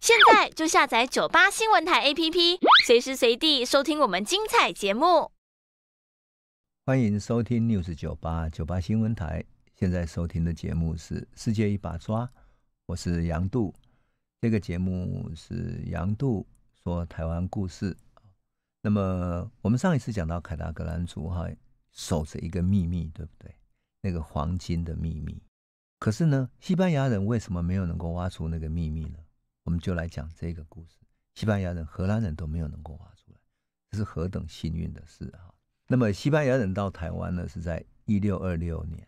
现在就下载九八新闻台 APP，随时随地收听我们精彩节目。欢迎收听 News 九八九八新闻台。现在收听的节目是《世界一把抓》，我是杨度。这个节目是杨度说台湾故事。那么我们上一次讲到凯达格兰族哈，守着一个秘密，对不对？那个黄金的秘密。可是呢，西班牙人为什么没有能够挖出那个秘密呢？我们就来讲这个故事。西班牙人、荷兰人都没有能够画出来，这是何等幸运的事啊！那么西班牙人到台湾呢，是在一六二六年。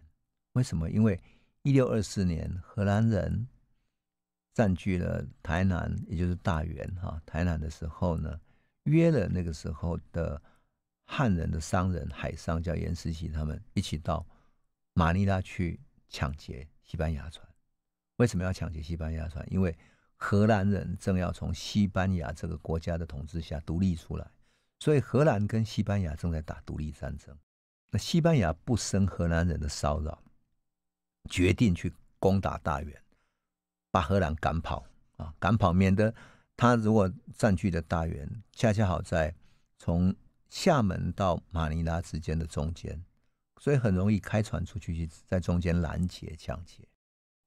为什么？因为一六二四年荷兰人占据了台南，也就是大员哈。台南的时候呢，约了那个时候的汉人的商人、海商叫严思奇，他们一起到马尼拉去抢劫西班牙船。为什么要抢劫西班牙船？因为荷兰人正要从西班牙这个国家的统治下独立出来，所以荷兰跟西班牙正在打独立战争。那西班牙不生荷兰人的骚扰，决定去攻打大员，把荷兰赶跑啊，赶跑，免得他如果占据的大员恰恰好在从厦门到马尼拉之间的中间，所以很容易开船出去去在中间拦截抢劫。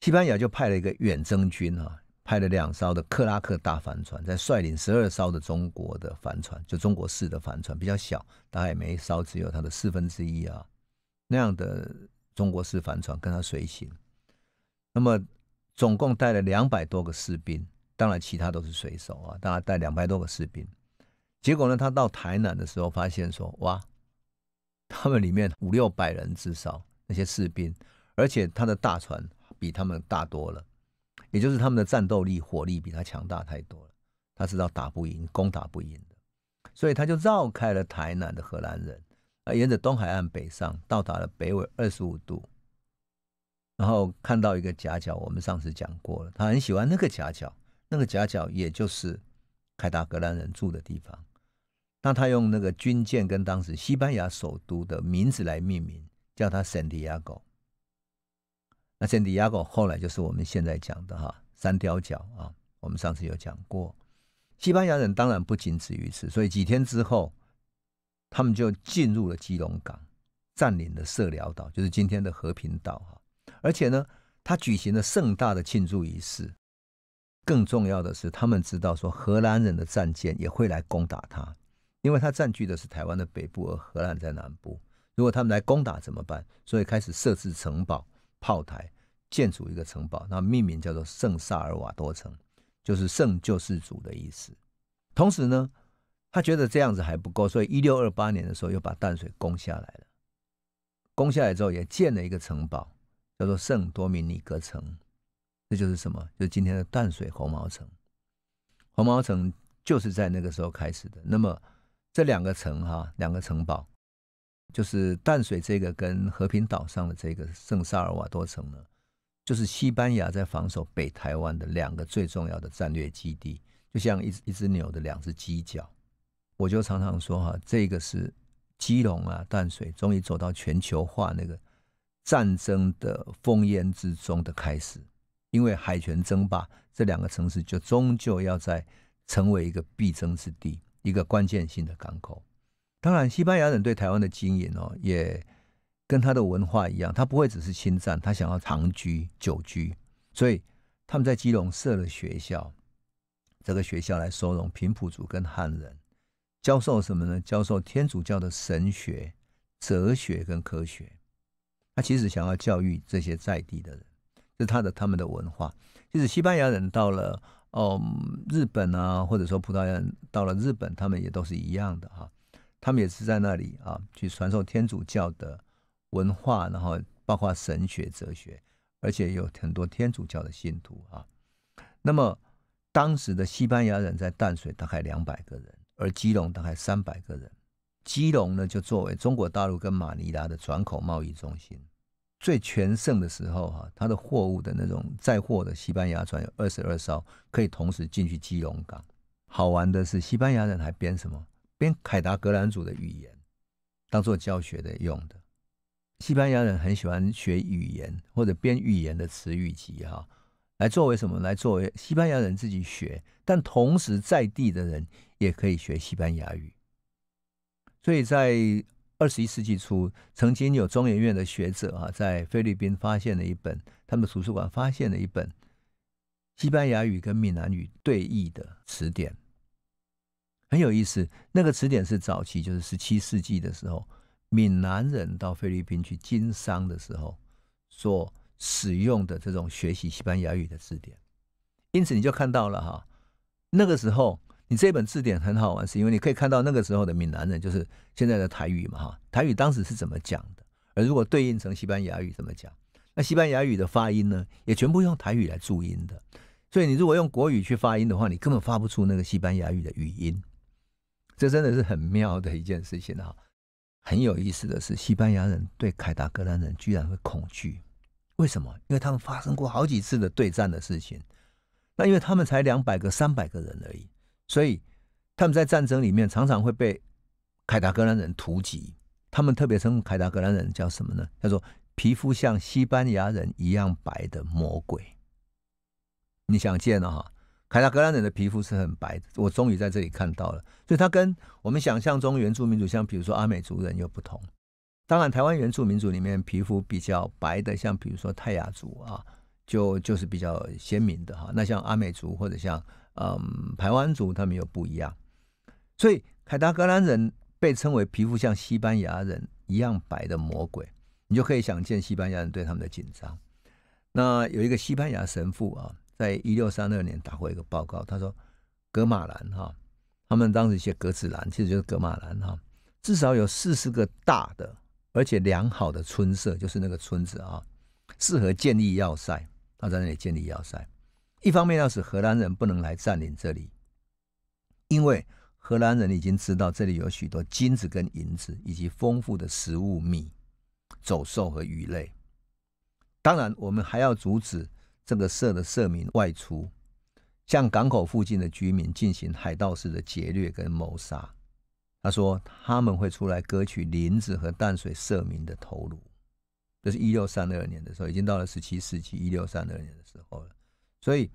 西班牙就派了一个远征军啊。派了两艘的克拉克大帆船，在率领十二艘的中国的帆船，就中国式的帆船比较小，大概每一艘只有它的四分之一啊那样的中国式帆船跟他随行，那么总共带了两百多个士兵，当然其他都是水手啊，大概带两百多个士兵。结果呢，他到台南的时候发现说，哇，他们里面五六百人至少那些士兵，而且他的大船比他们大多了。也就是他们的战斗力、火力比他强大太多了，他知道打不赢，攻打不赢的，所以他就绕开了台南的荷兰人，啊，沿着东海岸北上，到达了北纬二十五度，然后看到一个夹角，我们上次讲过了，他很喜欢那个夹角，那个夹角也就是凯达格兰人住的地方，那他用那个军舰跟当时西班牙首都的名字来命名，叫他圣地亚哥。圣地亚哥后来就是我们现在讲的哈三貂角啊，我们上次有讲过。西班牙人当然不仅止于此，所以几天之后，他们就进入了基隆港，占领了社寮岛，就是今天的和平岛哈。而且呢，他举行了盛大的庆祝仪式。更重要的是，他们知道说荷兰人的战舰也会来攻打他，因为他占据的是台湾的北部，而荷兰在南部。如果他们来攻打怎么办？所以开始设置城堡、炮台。建筑一个城堡，那命名叫做圣萨尔瓦多城，就是圣救世主的意思。同时呢，他觉得这样子还不够，所以一六二八年的时候又把淡水攻下来了。攻下来之后也建了一个城堡，叫做圣多明尼格城，这就是什么？就是今天的淡水红毛城。红毛城就是在那个时候开始的。那么这两个城哈，两个城堡，就是淡水这个跟和平岛上的这个圣萨尔瓦多城呢。就是西班牙在防守北台湾的两个最重要的战略基地，就像一一只牛的两只犄角。我就常常说哈，这个是基隆啊、淡水，终于走到全球化那个战争的烽烟之中的开始，因为海权争霸，这两个城市就终究要在成为一个必争之地，一个关键性的港口。当然，西班牙人对台湾的经营哦，也。跟他的文化一样，他不会只是侵占，他想要长居、久居，所以他们在基隆设了学校，这个学校来收容平埔族跟汉人，教授什么呢？教授天主教的神学、哲学跟科学。他其实想要教育这些在地的人，是他的他们的文化。就是西班牙人到了哦日本啊，或者说葡萄牙人到了日本，他们也都是一样的哈，他们也是在那里啊去传授天主教的。文化，然后包括神学、哲学，而且有很多天主教的信徒啊。那么，当时的西班牙人在淡水大概两百个人，而基隆大概三百个人。基隆呢，就作为中国大陆跟马尼拉的转口贸易中心。最全盛的时候，哈，它的货物的那种载货的西班牙船有二十二艘，可以同时进去基隆港。好玩的是，西班牙人还编什么编凯达格兰族的语言，当做教学的用的。西班牙人很喜欢学语言或者编语言的词语集哈，来作为什么？来作为西班牙人自己学，但同时在地的人也可以学西班牙语。所以在二十一世纪初，曾经有中研院的学者啊，在菲律宾发现了一本，他们的图书馆发现了一本西班牙语跟闽南语对译的词典，很有意思。那个词典是早期，就是十七世纪的时候。闽南人到菲律宾去经商的时候，所使用的这种学习西班牙语的字典，因此你就看到了哈，那个时候你这本字典很好玩，是因为你可以看到那个时候的闽南人就是现在的台语嘛哈，台语当时是怎么讲的，而如果对应成西班牙语怎么讲，那西班牙语的发音呢，也全部用台语来注音的，所以你如果用国语去发音的话，你根本发不出那个西班牙语的语音，这真的是很妙的一件事情哈。很有意思的是，西班牙人对凯达格兰人居然会恐惧，为什么？因为他们发生过好几次的对战的事情，那因为他们才两百个、三百个人而已，所以他们在战争里面常常会被凯达格兰人屠击。他们特别称凯达格兰人叫什么呢？叫做皮肤像西班牙人一样白的魔鬼。你想见了哈？凯达格兰人的皮肤是很白的，我终于在这里看到了，所以他跟我们想象中原住民族，像比如说阿美族人又不同。当然，台湾原住民族里面皮肤比较白的，像比如说泰雅族啊，就就是比较鲜明的哈。那像阿美族或者像嗯台湾族，他们又不一样。所以凯达格兰人被称为皮肤像西班牙人一样白的魔鬼，你就可以想见西班牙人对他们的紧张。那有一个西班牙神父啊。在一六三二年，打过一个报告，他说：“格马兰哈，他们当时写格子兰，其实就是格马兰哈，至少有四十个大的，而且良好的村舍，就是那个村子啊，适合建立要塞。他在那里建立要塞，一方面要使荷兰人不能来占领这里，因为荷兰人已经知道这里有许多金子跟银子，以及丰富的食物、米、走兽和鱼类。当然，我们还要阻止。”这个社的社民外出，向港口附近的居民进行海盗式的劫掠跟谋杀。他说他们会出来割取林子和淡水社民的头颅。这是一六三二年的时候，已经到了十七世纪一六三二年的时候了。所以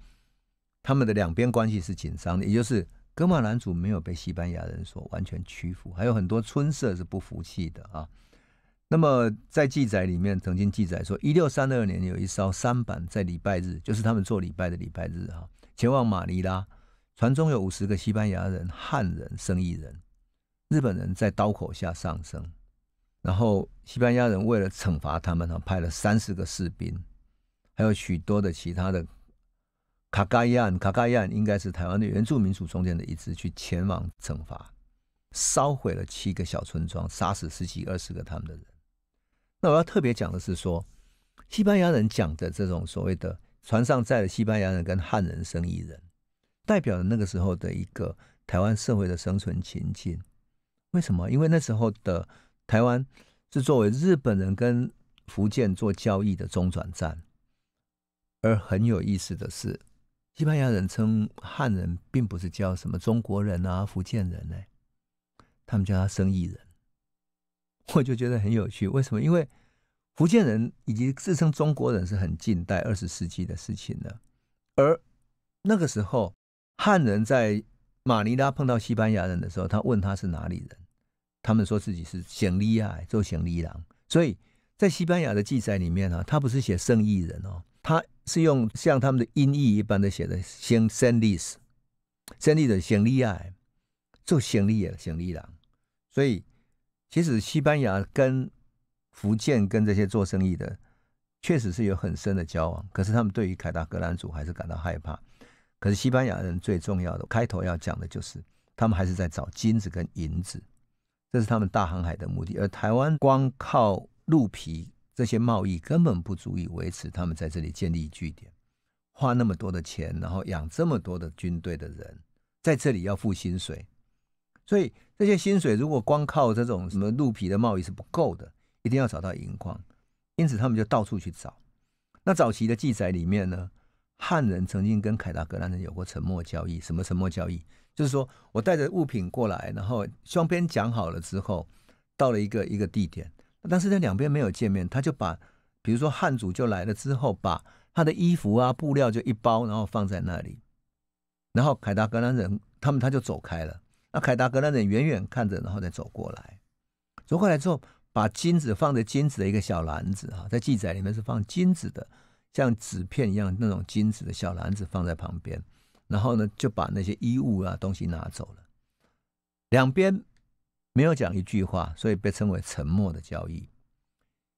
他们的两边关系是紧张的，也就是哥马兰族没有被西班牙人所完全屈服，还有很多村社是不服气的啊。那么在记载里面曾经记载说，一六三二年有一艘三板在礼拜日，就是他们做礼拜的礼拜日哈，前往马尼拉，船中有五十个西班牙人、汉人、生意人、日本人在刀口下上升，然后西班牙人为了惩罚他们哈，派了三十个士兵，还有许多的其他的卡加伊卡加伊应该是台湾的原住民族中间的一支去前往惩罚，烧毁了七个小村庄，杀死十几、二十个他们的人。那我要特别讲的是说，西班牙人讲的这种所谓的船上载的西班牙人跟汉人生意人，代表了那个时候的一个台湾社会的生存情境。为什么？因为那时候的台湾是作为日本人跟福建做交易的中转站。而很有意思的是，西班牙人称汉人并不是叫什么中国人啊、福建人呢，他们叫他生意人。我就觉得很有趣，为什么？因为福建人以及自称中国人是很近代二十世纪的事情了，而那个时候汉人在马尼拉碰到西班牙人的时候，他问他是哪里人，他们说自己是新利亚，做新利郎。所以在西班牙的记载里面啊，他不是写圣意人哦，他是用像他们的音译一般的写的新圣立斯，圣立的新利亚做新也新利郎，所以。其实西班牙跟福建跟这些做生意的，确实是有很深的交往。可是他们对于凯达格兰族还是感到害怕。可是西班牙人最重要的开头要讲的就是，他们还是在找金子跟银子，这是他们大航海的目的。而台湾光靠鹿皮这些贸易根本不足以维持他们在这里建立据点，花那么多的钱，然后养这么多的军队的人在这里要付薪水，所以。这些薪水如果光靠这种什么鹿皮的贸易是不够的，一定要找到银矿，因此他们就到处去找。那早期的记载里面呢，汉人曾经跟凯达格兰人有过沉默交易。什么沉默交易？就是说我带着物品过来，然后双边讲好了之后，到了一个一个地点，但是那两边没有见面，他就把，比如说汉族就来了之后，把他的衣服啊布料就一包，然后放在那里，然后凯达格兰人他们他就走开了。那凯达格兰人远远看着，然后再走过来，走过来之后，把金子放在金子的一个小篮子哈，在记载里面是放金子的，像纸片一样那种金子的小篮子放在旁边，然后呢就把那些衣物啊东西拿走了，两边没有讲一句话，所以被称为沉默的交易。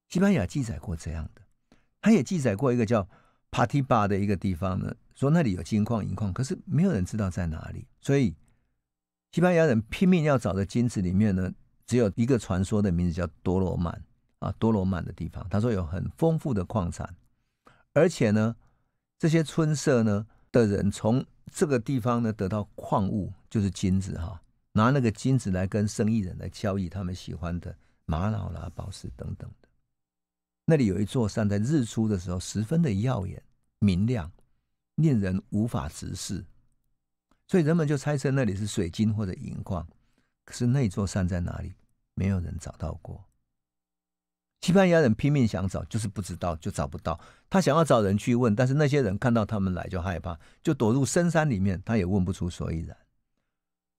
西班牙记载过这样的，他也记载过一个叫帕提巴的一个地方呢，说那里有金矿银矿，可是没有人知道在哪里，所以。西班牙人拼命要找的金子里面呢，只有一个传说的名字叫多罗曼啊，多罗曼的地方。他说有很丰富的矿产，而且呢，这些村社呢的人从这个地方呢得到矿物，就是金子哈，拿那个金子来跟生意人来交易，他们喜欢的玛瑙啦、宝石等等的。那里有一座山，在日出的时候十分的耀眼明亮，令人无法直视。所以人们就猜测那里是水晶或者银矿，可是那座山在哪里，没有人找到过。西班牙人拼命想找，就是不知道，就找不到。他想要找人去问，但是那些人看到他们来就害怕，就躲入深山里面，他也问不出所以然。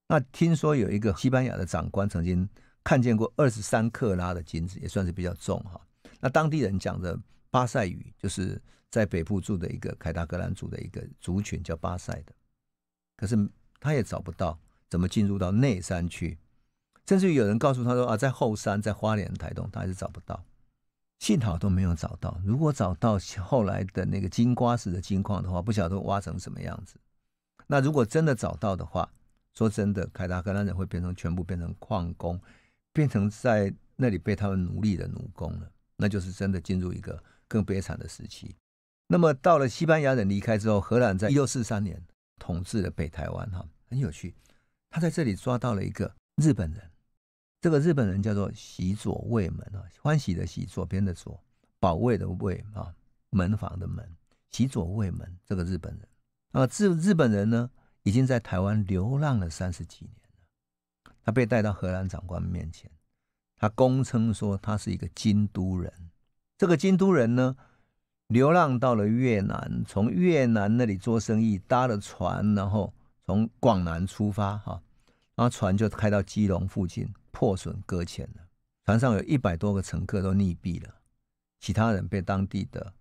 那听说有一个西班牙的长官曾经看见过二十三克拉的金子，也算是比较重哈。那当地人讲的巴塞语，就是在北部住的一个凯达格兰族的一个族群，叫巴塞的。可是他也找不到怎么进入到内山区，甚至于有人告诉他说啊，在后山，在花莲台东，他还是找不到。幸好都没有找到。如果找到后来的那个金瓜石的金矿的话，不晓得挖成什么样子。那如果真的找到的话，说真的，凯达格兰人会变成全部变成矿工，变成在那里被他们奴隶的奴工了。那就是真的进入一个更悲惨的时期。那么到了西班牙人离开之后，荷兰在1643年。统治的北台湾哈很有趣，他在这里抓到了一个日本人，这个日本人叫做喜左卫门啊，欢喜的喜，左边的左，保卫的卫啊，门房的门，喜左卫门这个日本人啊，日日本人呢已经在台湾流浪了三十几年了，他被带到荷兰长官面前，他公称说他是一个京都人，这个京都人呢。流浪到了越南，从越南那里做生意，搭了船，然后从广南出发，哈，然后船就开到基隆附近，破损搁浅了。船上有一百多个乘客都溺毙了，其他人被当地的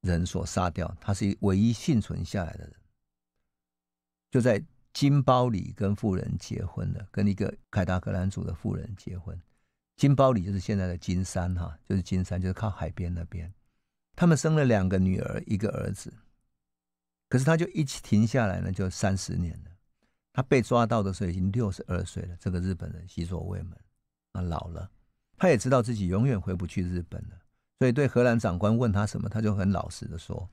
人所杀掉。他是唯一幸存下来的人，就在金包里跟富人结婚了，跟一个凯达格兰族的富人结婚。金包里就是现在的金山，哈，就是金山，就是靠海边那边。他们生了两个女儿，一个儿子。可是他就一起停下来呢，就三十年了。他被抓到的时候已经六十二岁了。这个日本人习所未门啊，老了。他也知道自己永远回不去日本了，所以对荷兰长官问他什么，他就很老实的说，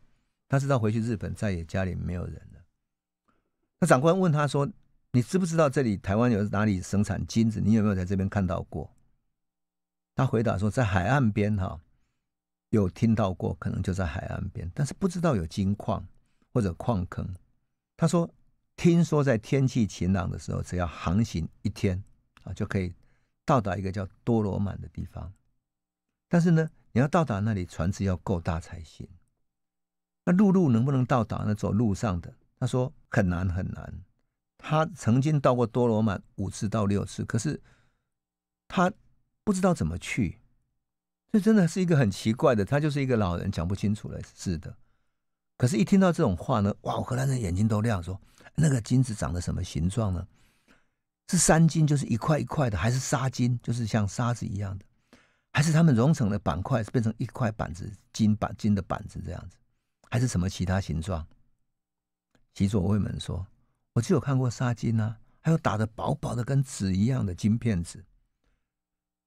他知道回去日本再也家里没有人了。那长官问他说：“你知不知道这里台湾有哪里生产金子？你有没有在这边看到过？”他回答说：“在海岸边，哈。”有听到过，可能就在海岸边，但是不知道有金矿或者矿坑。他说，听说在天气晴朗的时候，只要航行一天啊，就可以到达一个叫多罗曼的地方。但是呢，你要到达那里，船只要够大才行。那陆路能不能到达呢？走路上的，他说很难很难。他曾经到过多罗曼五次到六次，可是他不知道怎么去。这真的是一个很奇怪的，他就是一个老人讲不清楚了，是的。可是，一听到这种话呢，哇！我克兰人眼睛都亮，说那个金子长得什么形状呢？是三金，就是一块一块的，还是沙金，就是像沙子一样的，还是他们融成了板块，变成一块板子，金板金的板子这样子，还是什么其他形状？习主席门说，我就有看过沙金啊，还有打的薄薄的跟纸一样的金片子。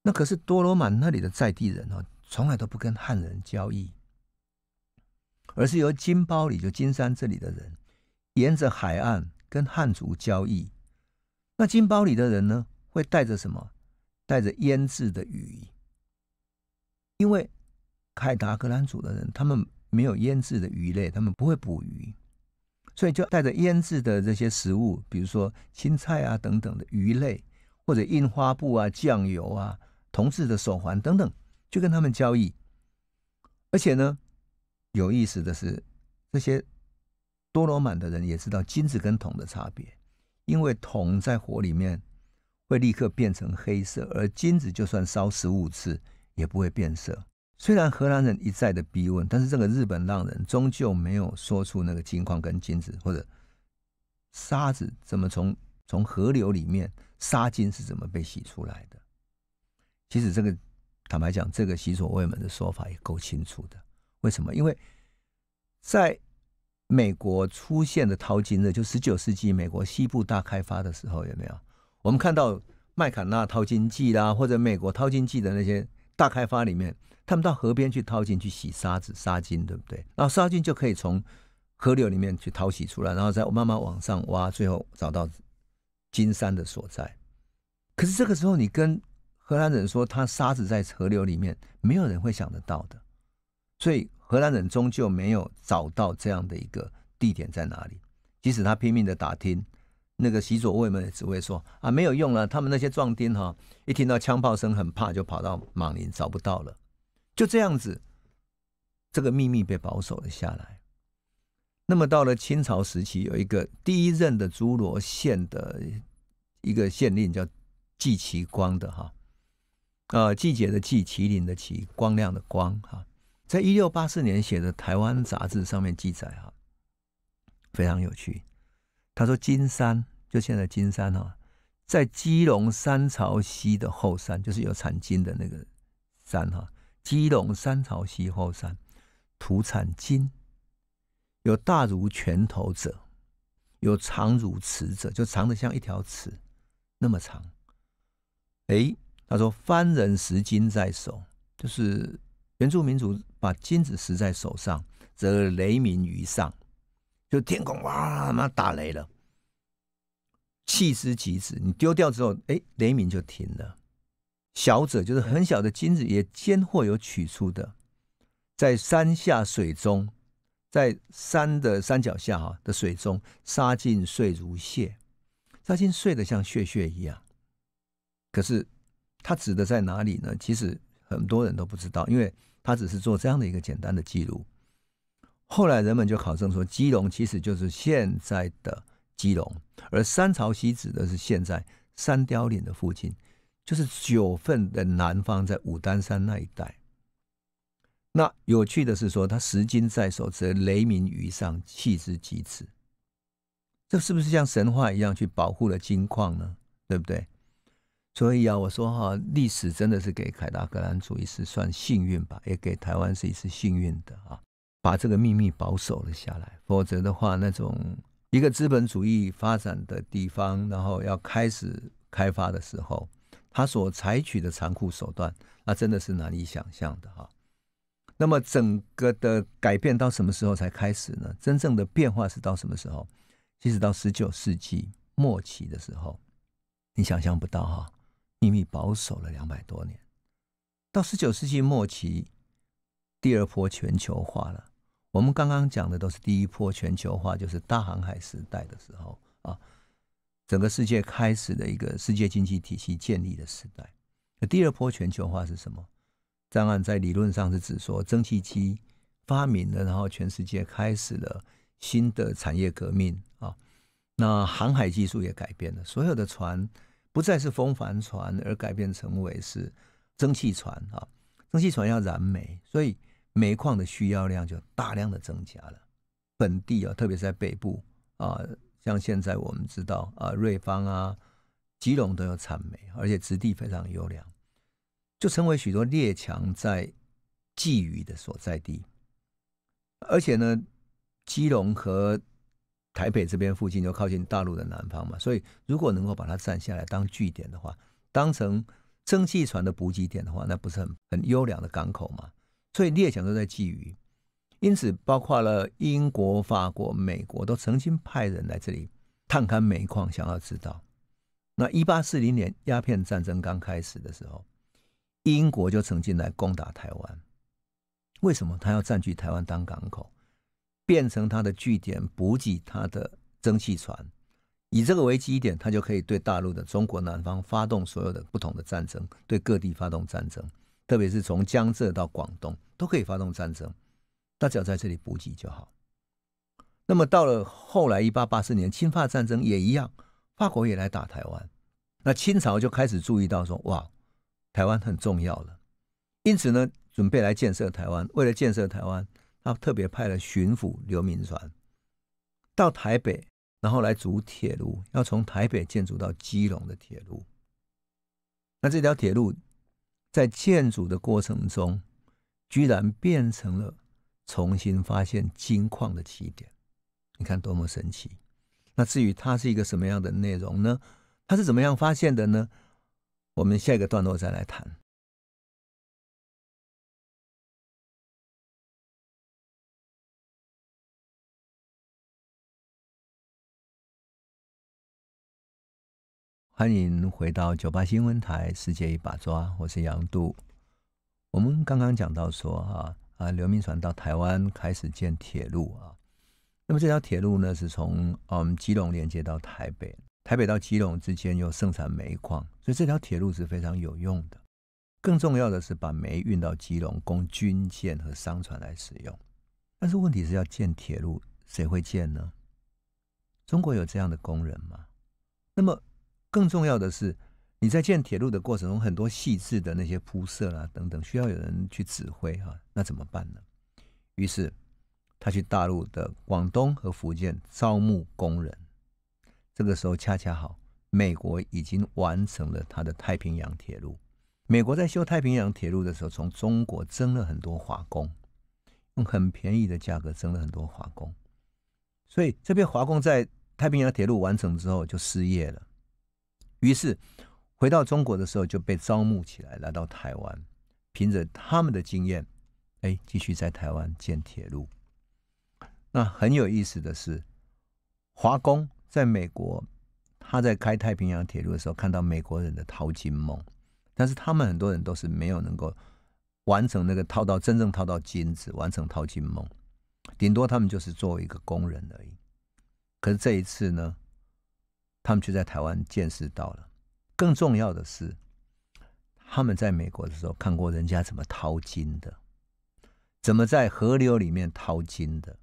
那可是多罗马那里的在地人哦，从来都不跟汉人交易，而是由金包里就金山这里的人，沿着海岸跟汉族交易。那金包里的人呢，会带着什么？带着腌制的鱼，因为凯达格兰族的人，他们没有腌制的鱼类，他们不会捕鱼，所以就带着腌制的这些食物，比如说青菜啊等等的鱼类，或者印花布啊、酱油啊。铜制的手环等等，就跟他们交易。而且呢，有意思的是，这些多罗满的人也知道金子跟铜的差别，因为铜在火里面会立刻变成黑色，而金子就算烧十五次也不会变色。虽然荷兰人一再的逼问，但是这个日本浪人终究没有说出那个金矿跟金子或者沙子怎么从从河流里面沙金是怎么被洗出来的。其实这个坦白讲，这个“习所未闻”的说法也够清楚的。为什么？因为在美国出现的淘金热，就十九世纪美国西部大开发的时候，有没有？我们看到麦卡纳淘金记啦，或者美国淘金记的那些大开发里面，他们到河边去淘金，去洗沙子、沙金，对不对？然后沙金就可以从河流里面去淘洗出来，然后再慢慢往上挖，最后找到金山的所在。可是这个时候，你跟荷兰人说，他沙子在河流里面，没有人会想得到的，所以荷兰人终究没有找到这样的一个地点在哪里。即使他拼命的打听，那个习左卫们只会说啊，没有用了，他们那些壮丁哈，一听到枪炮声很怕，就跑到莽林找不到了。就这样子，这个秘密被保守了下来。那么到了清朝时期，有一个第一任的诸罗县的一个县令叫季其光的哈。呃，季节的季，麒麟的麒，光亮的光哈，在一六八四年写的《台湾杂志》上面记载哈，非常有趣。他说，金山就现在金山哈，在基隆三朝溪的后山，就是有产金的那个山哈。基隆三朝溪后山土产金，有大如拳头者，有长如尺者，就长的像一条尺那么长，哎。他说：“番人拾金在手，就是原住民族把金子拾在手上，则雷鸣于上，就天空哇他妈打雷了。弃之即止，你丢掉之后，哎，雷鸣就停了。小者就是很小的金子，也兼或有取出的，在山下水中，在山的山脚下哈的水中，沙尽碎如屑，沙尽碎的像血屑一样，可是。”他指的在哪里呢？其实很多人都不知道，因为他只是做这样的一个简单的记录。后来人们就考证说，基隆其实就是现在的基隆，而三朝溪指的是现在三貂岭的附近，就是九份的南方，在武当山那一带。那有趣的是说，他拾金在手，则雷鸣于上，弃之即止。这是不是像神话一样去保护了金矿呢？对不对？所以啊，我说哈，历史真的是给凯达格兰主义是算幸运吧，也给台湾是一次幸运的啊，把这个秘密保守了下来。否则的话，那种一个资本主义发展的地方，然后要开始开发的时候，他所采取的残酷手段，那真的是难以想象的哈。那么整个的改变到什么时候才开始呢？真正的变化是到什么时候？其实到十九世纪末期的时候，你想象不到哈。秘密保守了两百多年，到十九世纪末期，第二波全球化了。我们刚刚讲的都是第一波全球化，就是大航海时代的时候啊，整个世界开始的一个世界经济体系建立的时代。那第二波全球化是什么？当然，在理论上是指说蒸汽机发明了，然后全世界开始了新的产业革命啊。那航海技术也改变了，所有的船。不再是风帆船，而改变成为是蒸汽船啊！蒸汽船要燃煤，所以煤矿的需要量就大量的增加了。本地啊，特别是在北部啊，像现在我们知道啊，瑞芳啊、基隆都有产煤，而且质地非常优良，就成为许多列强在觊觎的所在地。而且呢，基隆和台北这边附近就靠近大陆的南方嘛，所以如果能够把它占下来当据点的话，当成蒸汽船的补给点的话，那不是很很优良的港口嘛？所以列强都在觊觎，因此包括了英国、法国、美国都曾经派人来这里探勘煤矿，想要知道那一八四零年鸦片战争刚开始的时候，英国就曾经来攻打台湾，为什么他要占据台湾当港口？变成他的据点，补给他的蒸汽船，以这个为基点，他就可以对大陆的中国南方发动所有的不同的战争，对各地发动战争，特别是从江浙到广东都可以发动战争。它只要在这里补给就好。那么到了后来，一八八四年，侵华战争也一样，法国也来打台湾，那清朝就开始注意到说，哇，台湾很重要了，因此呢，准备来建设台湾，为了建设台湾。他特别派了巡抚刘铭传到台北，然后来筑铁路，要从台北建筑到基隆的铁路。那这条铁路在建筑的过程中，居然变成了重新发现金矿的起点，你看多么神奇！那至于它是一个什么样的内容呢？它是怎么样发现的呢？我们下一个段落再来谈。欢迎回到九八新闻台，世界一把抓，我是杨度。我们刚刚讲到说，哈啊，刘铭传到台湾开始建铁路啊。那么这条铁路呢，是从嗯基隆连接到台北，台北到基隆之间又盛产煤矿，所以这条铁路是非常有用的。更重要的是，把煤运到基隆，供军舰和商船来使用。但是问题是要建铁路，谁会建呢？中国有这样的工人吗？那么。更重要的是，你在建铁路的过程中，很多细致的那些铺设啦等等，需要有人去指挥哈，那怎么办呢？于是他去大陆的广东和福建招募工人。这个时候恰恰好，美国已经完成了他的太平洋铁路。美国在修太平洋铁路的时候，从中国征了很多华工，用很便宜的价格征了很多华工，所以这边华工在太平洋铁路完成之后就失业了。于是回到中国的时候就被招募起来，来到台湾，凭着他们的经验，哎，继续在台湾建铁路。那很有意思的是，华工在美国，他在开太平洋铁路的时候，看到美国人的淘金梦，但是他们很多人都是没有能够完成那个淘到真正淘到金子，完成淘金梦，顶多他们就是作为一个工人而已。可是这一次呢？他们就在台湾见识到了，更重要的是，他们在美国的时候看过人家怎么淘金的，怎么在河流里面淘金的。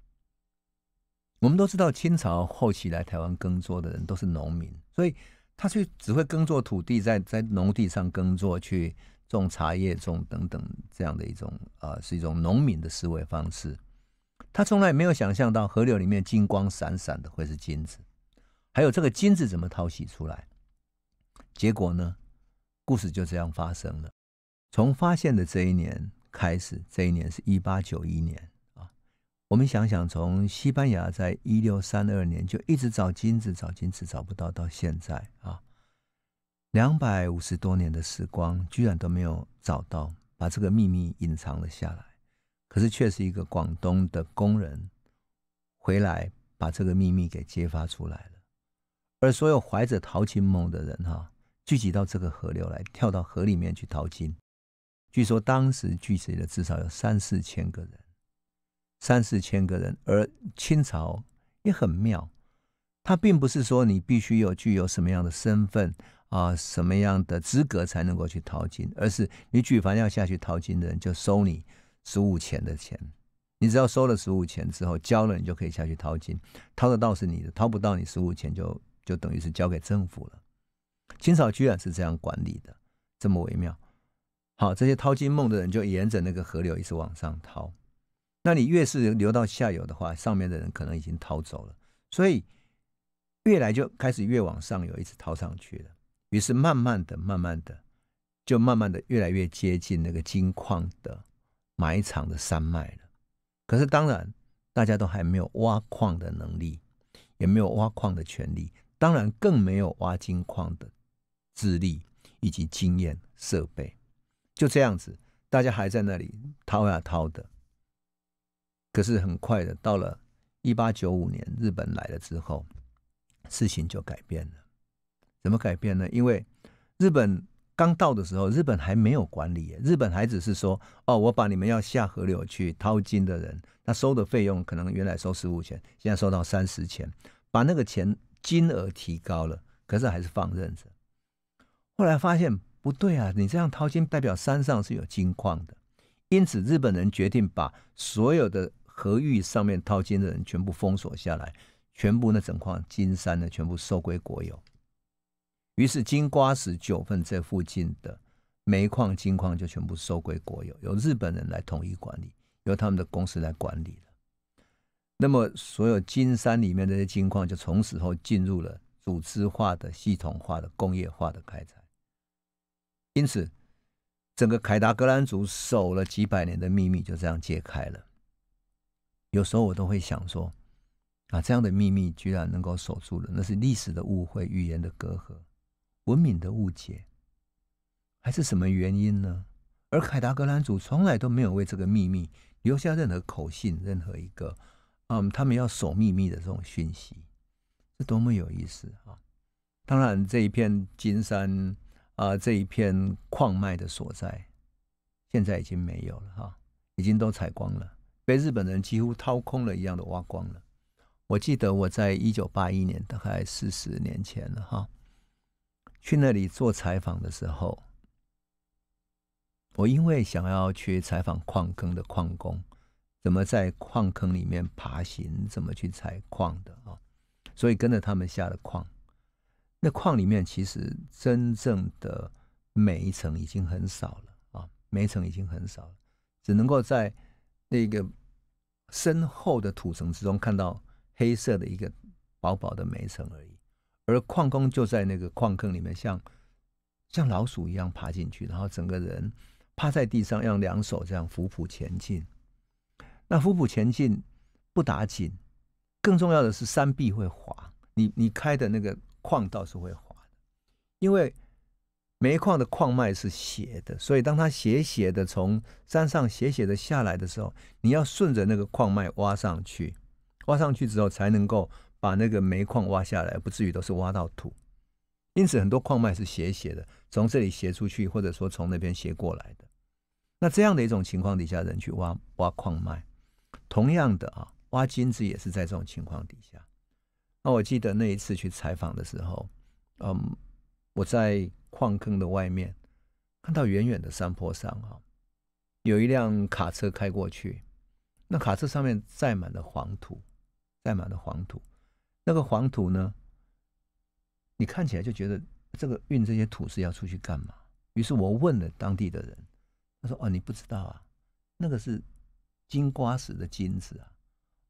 我们都知道，清朝后期来台湾耕作的人都是农民，所以他去只会耕作土地，在在农地上耕作，去种茶叶、种等等这样的一种啊，是一种农民的思维方式。他从来没有想象到河流里面金光闪闪的会是金子。还有这个金子怎么淘洗出来？结果呢？故事就这样发生了。从发现的这一年开始，这一年是一八九一年啊。我们想想，从西班牙在一六三二年就一直找金子，找金子找不到，到现在啊，两百五十多年的时光，居然都没有找到，把这个秘密隐藏了下来。可是却是一个广东的工人回来，把这个秘密给揭发出来了。而所有怀着淘金梦的人，哈，聚集到这个河流来，跳到河里面去淘金。据说当时聚集了至少有三四千个人，三四千个人。而清朝也很妙，他并不是说你必须有具有什么样的身份啊、什么样的资格才能够去淘金，而是你举凡要下去淘金的人，就收你十五钱的钱。你只要收了十五钱之后交了，你就可以下去淘金。淘得到是你的，淘不到你十五钱就。就等于是交给政府了。清扫居然是这样管理的，这么微妙。好，这些淘金梦的人就沿着那个河流一直往上淘。那你越是流到下游的话，上面的人可能已经逃走了，所以越来就开始越往上游一直掏上去了。于是慢慢的、慢慢的，就慢慢的越来越接近那个金矿的埋藏的山脉了。可是当然，大家都还没有挖矿的能力，也没有挖矿的权利。当然，更没有挖金矿的资历以及经验、设备，就这样子，大家还在那里掏呀掏的。可是很快的，到了一八九五年，日本来了之后，事情就改变了。怎么改变呢？因为日本刚到的时候，日本还没有管理，日本还只是说：“哦，我把你们要下河流去掏金的人，他收的费用可能原来收十五钱，现在收到三十钱，把那个钱。”金额提高了，可是还是放任着。后来发现不对啊，你这样掏金代表山上是有金矿的，因此日本人决定把所有的河域上面淘金的人全部封锁下来，全部那整矿金山呢全部收归国有。于是金瓜石九份这附近的煤矿金矿就全部收归国有，由日本人来统一管理，由他们的公司来管理。那么，所有金山里面这些金矿，就从此后进入了组织化的、系统化的、工业化的开采。因此，整个凯达格兰族守了几百年的秘密就这样揭开了。有时候我都会想说，啊，这样的秘密居然能够守住了，那是历史的误会、语言的隔阂、文明的误解，还是什么原因呢？而凯达格兰族从来都没有为这个秘密留下任何口信、任何一个。嗯，他们要守秘密的这种讯息，这多么有意思啊！当然，这一片金山啊，这一片矿脉的所在，现在已经没有了哈，已经都采光了，被日本人几乎掏空了一样的挖光了。我记得我在一九八一年，大概四十年前了哈，去那里做采访的时候，我因为想要去采访矿坑的矿工。怎么在矿坑里面爬行？怎么去采矿的啊？所以跟着他们下了矿，那矿里面其实真正的每一层已经很少了啊，每一层已经很少了，只能够在那个深厚的土层之中看到黑色的一个薄薄的煤层而已。而矿工就在那个矿坑里面，像像老鼠一样爬进去，然后整个人趴在地上，用两手这样匍匐前进。那伏步前进不打紧，更重要的是山壁会滑。你你开的那个矿道是会滑的，因为煤矿的矿脉是斜的，所以当它斜斜的从山上斜斜的下来的时候，你要顺着那个矿脉挖上去，挖上去之后才能够把那个煤矿挖下来，不至于都是挖到土。因此，很多矿脉是斜斜的，从这里斜出去，或者说从那边斜过来的。那这样的一种情况底下，人去挖挖矿脉。同样的啊，挖金子也是在这种情况底下。那我记得那一次去采访的时候，嗯，我在矿坑的外面看到远远的山坡上啊，有一辆卡车开过去，那卡车上面载满了黄土，载满了黄土。那个黄土呢，你看起来就觉得这个运这些土是要出去干嘛？于是我问了当地的人，他说：“哦，你不知道啊，那个是。”金瓜石的金子啊，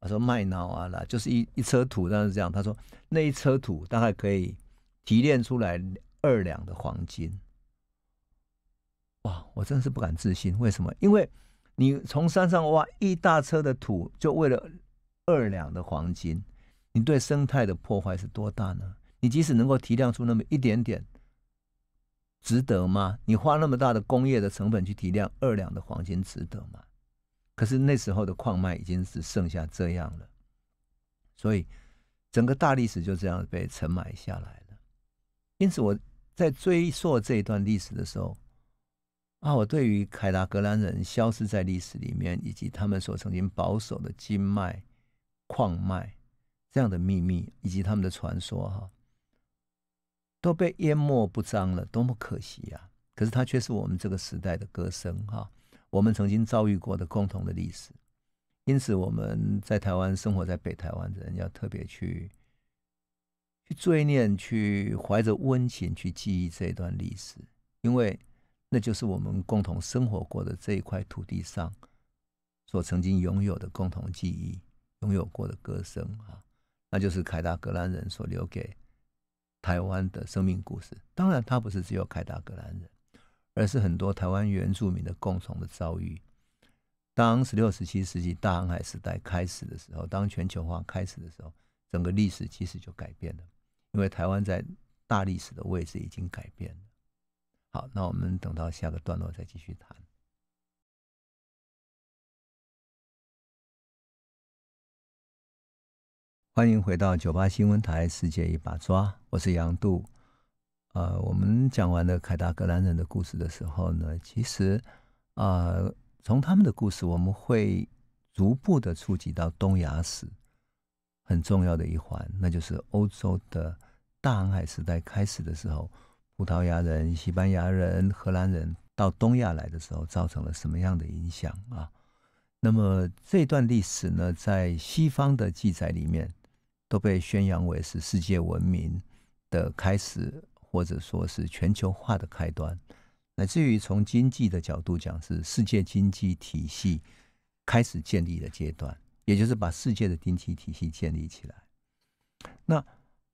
他说卖脑啊啦，就是一一车土，但是这样。他说那一车土大概可以提炼出来二两的黄金。哇，我真是不敢置信。为什么？因为你从山上挖一大车的土，就为了二两的黄金，你对生态的破坏是多大呢？你即使能够提炼出那么一点点，值得吗？你花那么大的工业的成本去提炼二两的黄金，值得吗？可是那时候的矿脉已经只剩下这样了，所以整个大历史就这样被尘埋下来了。因此我在追溯这一段历史的时候，啊，我对于凯达格兰人消失在历史里面，以及他们所曾经保守的金脉、矿脉这样的秘密，以及他们的传说，哈，都被淹没不彰了，多么可惜呀！可是它却是我们这个时代的歌声，哈。我们曾经遭遇过的共同的历史，因此我们在台湾生活在北台湾的人要特别去去追念、去怀着温情去记忆这段历史，因为那就是我们共同生活过的这一块土地上所曾经拥有的共同记忆、拥有过的歌声啊，那就是凯达格兰人所留给台湾的生命故事。当然，他不是只有凯达格兰人。而是很多台湾原住民的共同的遭遇。当十六、十七世纪大航海时代开始的时候，当全球化开始的时候，整个历史其实就改变了，因为台湾在大历史的位置已经改变了。好，那我们等到下个段落再继续谈。欢迎回到九八新闻台《世界一把抓》，我是杨杜。呃，我们讲完了凯达格兰人的故事的时候呢，其实啊，从他们的故事，我们会逐步的触及到东亚史很重要的一环，那就是欧洲的大航海时代开始的时候，葡萄牙人、西班牙人、荷兰人到东亚来的时候，造成了什么样的影响啊？那么这段历史呢，在西方的记载里面，都被宣扬为是世界文明的开始。或者说是全球化的开端，乃至于从经济的角度讲，是世界经济体系开始建立的阶段，也就是把世界的经济体系建立起来。那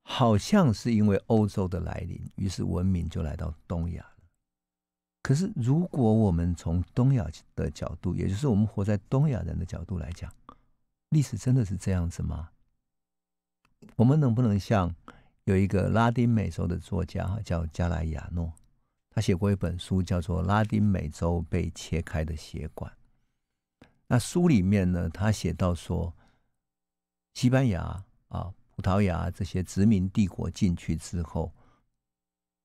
好像是因为欧洲的来临，于是文明就来到东亚了。可是，如果我们从东亚的角度，也就是我们活在东亚人的角度来讲，历史真的是这样子吗？我们能不能像？有一个拉丁美洲的作家叫加莱亚诺，他写过一本书，叫做《拉丁美洲被切开的血管》。那书里面呢，他写到说，西班牙啊、葡萄牙这些殖民帝国进去之后，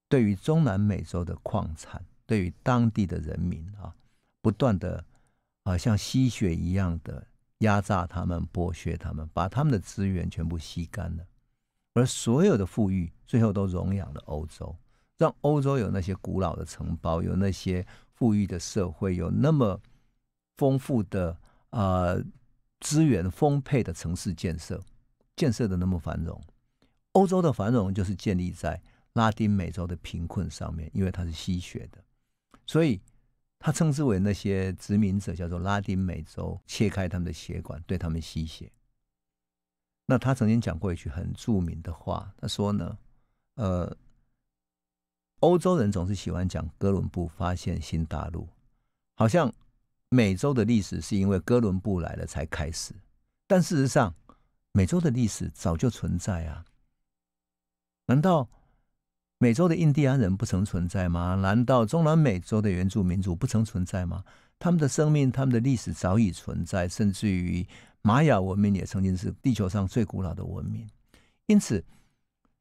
对于中南美洲的矿产，对于当地的人民啊，不断的啊像吸血一样的压榨他们、剥削他们，把他们的资源全部吸干了。而所有的富裕最后都荣养了欧洲，让欧洲有那些古老的城堡，有那些富裕的社会，有那么丰富的呃资源丰沛的城市建设，建设的那么繁荣。欧洲的繁荣就是建立在拉丁美洲的贫困上面，因为它是吸血的，所以他称之为那些殖民者叫做拉丁美洲切开他们的血管，对他们吸血。那他曾经讲过一句很著名的话，他说呢，呃，欧洲人总是喜欢讲哥伦布发现新大陆，好像美洲的历史是因为哥伦布来了才开始，但事实上，美洲的历史早就存在啊，难道美洲的印第安人不曾存在吗？难道中南美洲的原住民族不曾存在吗？他们的生命、他们的历史早已存在，甚至于玛雅文明也曾经是地球上最古老的文明。因此，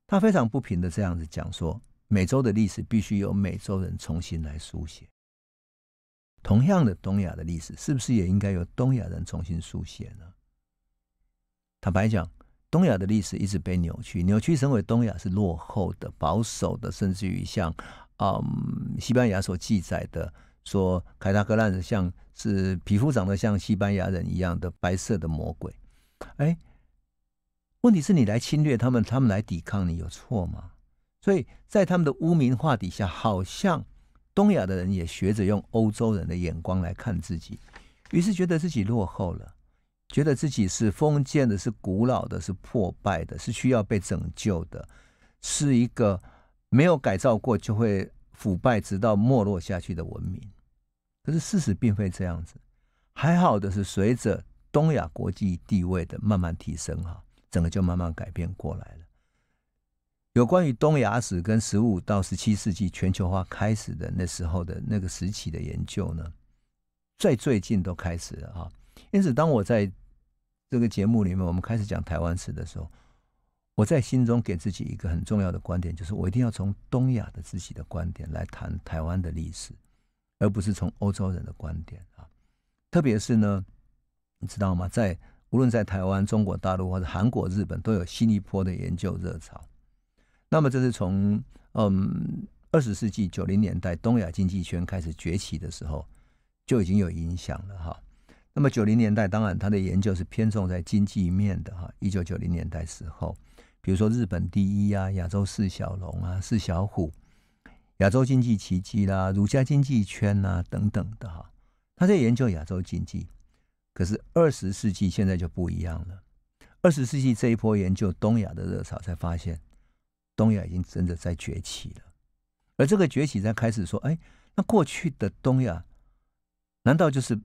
他非常不平的这样子讲说：，美洲的历史必须由美洲人重新来书写。同样的，东亚的历史是不是也应该由东亚人重新书写呢？坦白讲，东亚的历史一直被扭曲，扭曲成为东亚是落后的、保守的，甚至于像嗯西班牙所记载的。说凯达克兰像是皮肤长得像西班牙人一样的白色的魔鬼。哎，问题是你来侵略他们，他们来抵抗你，有错吗？所以在他们的污名化底下，好像东亚的人也学着用欧洲人的眼光来看自己，于是觉得自己落后了，觉得自己是封建的、是古老的、是破败的、是需要被拯救的，是一个没有改造过就会腐败直到没落下去的文明。可是事实并非这样子，还好的是，随着东亚国际地位的慢慢提升，哈，整个就慢慢改变过来了。有关于东亚史跟十五到十七世纪全球化开始的那时候的那个时期的研究呢，最最近都开始了哈。因此，当我在这个节目里面，我们开始讲台湾史的时候，我在心中给自己一个很重要的观点，就是我一定要从东亚的自己的观点来谈台湾的历史。而不是从欧洲人的观点啊，特别是呢，你知道吗？在无论在台湾、中国大陆或者韩国、日本，都有新一波的研究热潮。那么这是从嗯二十世纪九零年代东亚经济圈开始崛起的时候就已经有影响了哈。那么九零年代当然它的研究是偏重在经济面的哈。一九九零年代时候，比如说日本第一啊，亚洲四小龙啊，四小虎。亚洲经济奇迹啦，儒家经济圈呐，等等的哈，他在研究亚洲经济。可是二十世纪现在就不一样了。二十世纪这一波研究东亚的热潮，才发现东亚已经真的在崛起了。而这个崛起在开始说：“哎，那过去的东亚，难道就是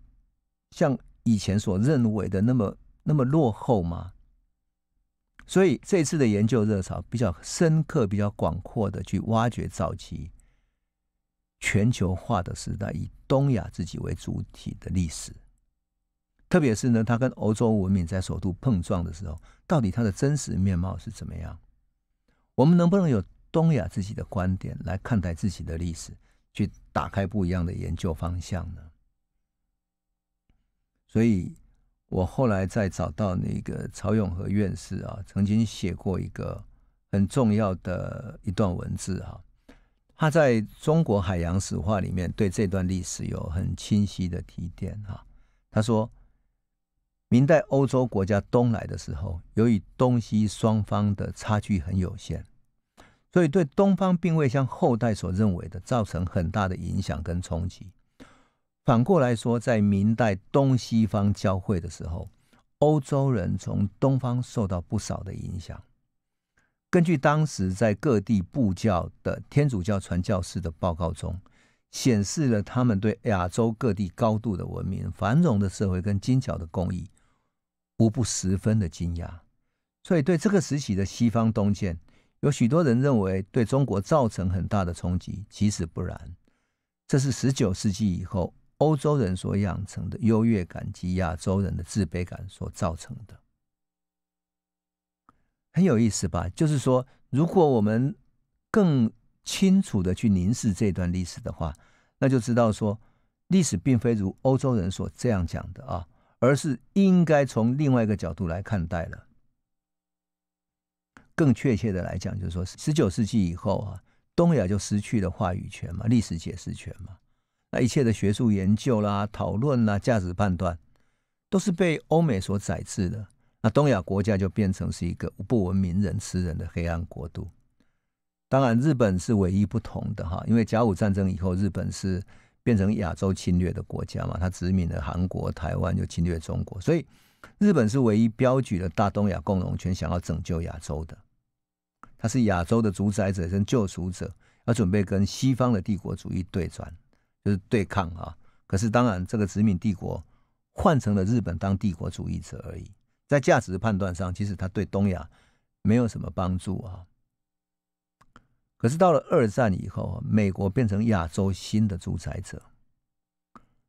像以前所认为的那么那么落后吗？”所以这次的研究热潮比较深刻、比较广阔的去挖掘早期。全球化的时代，以东亚自己为主体的历史，特别是呢，它跟欧洲文明在首都碰撞的时候，到底它的真实面貌是怎么样？我们能不能有东亚自己的观点来看待自己的历史，去打开不一样的研究方向呢？所以，我后来再找到那个曹永和院士啊，曾经写过一个很重要的一段文字哈。他在中国海洋史话里面对这段历史有很清晰的提点哈，他说，明代欧洲国家东来的时候，由于东西双方的差距很有限，所以对东方并未像后代所认为的造成很大的影响跟冲击。反过来说，在明代东西方交汇的时候，欧洲人从东方受到不少的影响。根据当时在各地布教的天主教传教士的报告中，显示了他们对亚洲各地高度的文明、繁荣的社会跟精巧的工艺，无不十分的惊讶。所以，对这个时期的西方东渐，有许多人认为对中国造成很大的冲击。其实不然，这是十九世纪以后欧洲人所养成的优越感及亚洲人的自卑感所造成的。很有意思吧？就是说，如果我们更清楚的去凝视这段历史的话，那就知道说，历史并非如欧洲人所这样讲的啊，而是应该从另外一个角度来看待了。更确切的来讲，就是说，十九世纪以后啊，东亚就失去了话语权嘛，历史解释权嘛，那一切的学术研究啦、讨论啦、价值判断，都是被欧美所宰制的。那东亚国家就变成是一个不文明、人吃人的黑暗国度。当然，日本是唯一不同的哈，因为甲午战争以后，日本是变成亚洲侵略的国家嘛，它殖民了韩国、台湾，又侵略中国，所以日本是唯一标举了大东亚共荣圈，想要拯救亚洲的。它是亚洲的主宰者跟救赎者，要准备跟西方的帝国主义对转，就是对抗啊。可是，当然这个殖民帝国换成了日本当帝国主义者而已。在价值判断上，其实他对东亚没有什么帮助啊。可是到了二战以后，美国变成亚洲新的主宰者，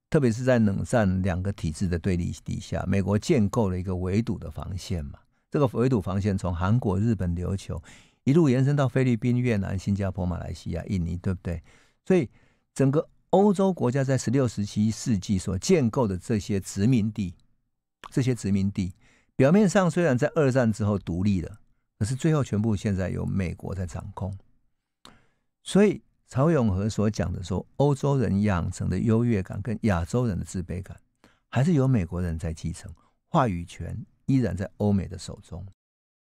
特别是在冷战两个体制的对立底下，美国建构了一个围堵的防线嘛。这个围堵防线从韩国、日本、琉球一路延伸到菲律宾、越南、新加坡、马来西亚、印尼，对不对？所以整个欧洲国家在十六、十七世纪所建构的这些殖民地，这些殖民地。表面上虽然在二战之后独立了，可是最后全部现在由美国在掌控。所以曹永和所讲的说，欧洲人养成的优越感跟亚洲人的自卑感，还是由美国人在继承，话语权依然在欧美的手中。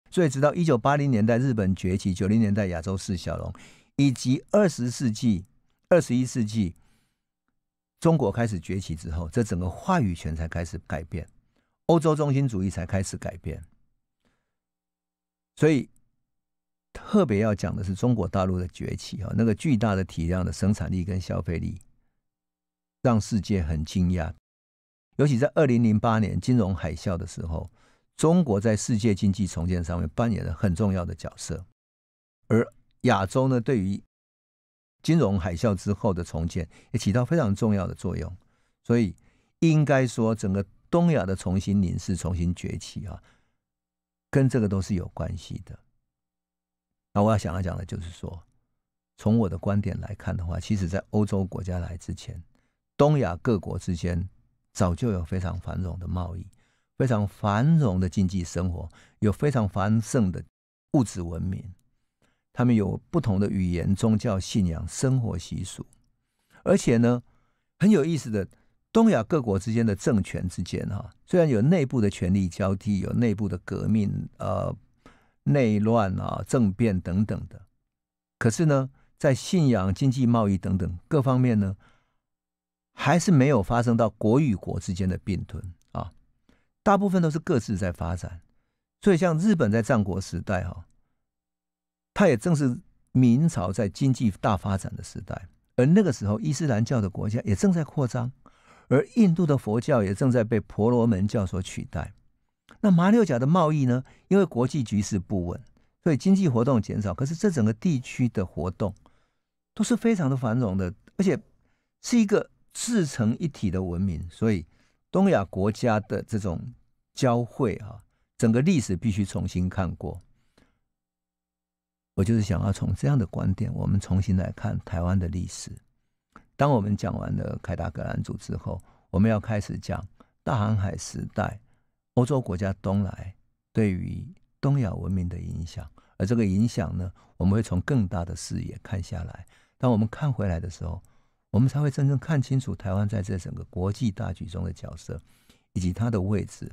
所以直到一九八零年代日本崛起，九零年代亚洲四小龙，以及二十世纪、二十一世纪中国开始崛起之后，这整个话语权才开始改变。欧洲中心主义才开始改变，所以特别要讲的是中国大陆的崛起啊，那个巨大的体量的生产力跟消费力，让世界很惊讶。尤其在二零零八年金融海啸的时候，中国在世界经济重建上面扮演了很重要的角色，而亚洲呢，对于金融海啸之后的重建也起到非常重要的作用。所以应该说，整个。东亚的重新凝视、重新崛起啊，跟这个都是有关系的。那我要想要讲的就是说，从我的观点来看的话，其实在欧洲国家来之前，东亚各国之间早就有非常繁荣的贸易、非常繁荣的经济生活、有非常繁盛的物质文明。他们有不同的语言、宗教信仰、生活习俗，而且呢，很有意思的。东亚各国之间的政权之间，哈，虽然有内部的权力交替，有内部的革命、呃内乱啊、政变等等的，可是呢，在信仰、经济、贸易等等各方面呢，还是没有发生到国与国之间的并吞啊。大部分都是各自在发展，所以像日本在战国时代哈，它也正是明朝在经济大发展的时代，而那个时候伊斯兰教的国家也正在扩张。而印度的佛教也正在被婆罗门教所取代。那马六甲的贸易呢？因为国际局势不稳，所以经济活动减少。可是这整个地区的活动都是非常的繁荣的，而且是一个自成一体的文明。所以东亚国家的这种交汇啊，整个历史必须重新看过。我就是想要从这样的观点，我们重新来看台湾的历史。当我们讲完了凯达格兰族之后，我们要开始讲大航海时代欧洲国家东来对于东亚文明的影响，而这个影响呢，我们会从更大的视野看下来。当我们看回来的时候，我们才会真正看清楚台湾在这整个国际大局中的角色以及它的位置。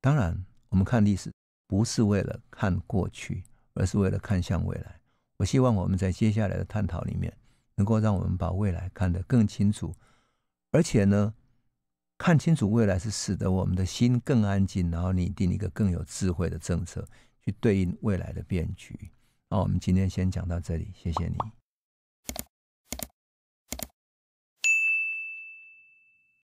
当然，我们看历史不是为了看过去，而是为了看向未来。我希望我们在接下来的探讨里面。能够让我们把未来看得更清楚，而且呢，看清楚未来是使得我们的心更安静，然后拟定一个更有智慧的政策去对应未来的变局。那我们今天先讲到这里，谢谢你。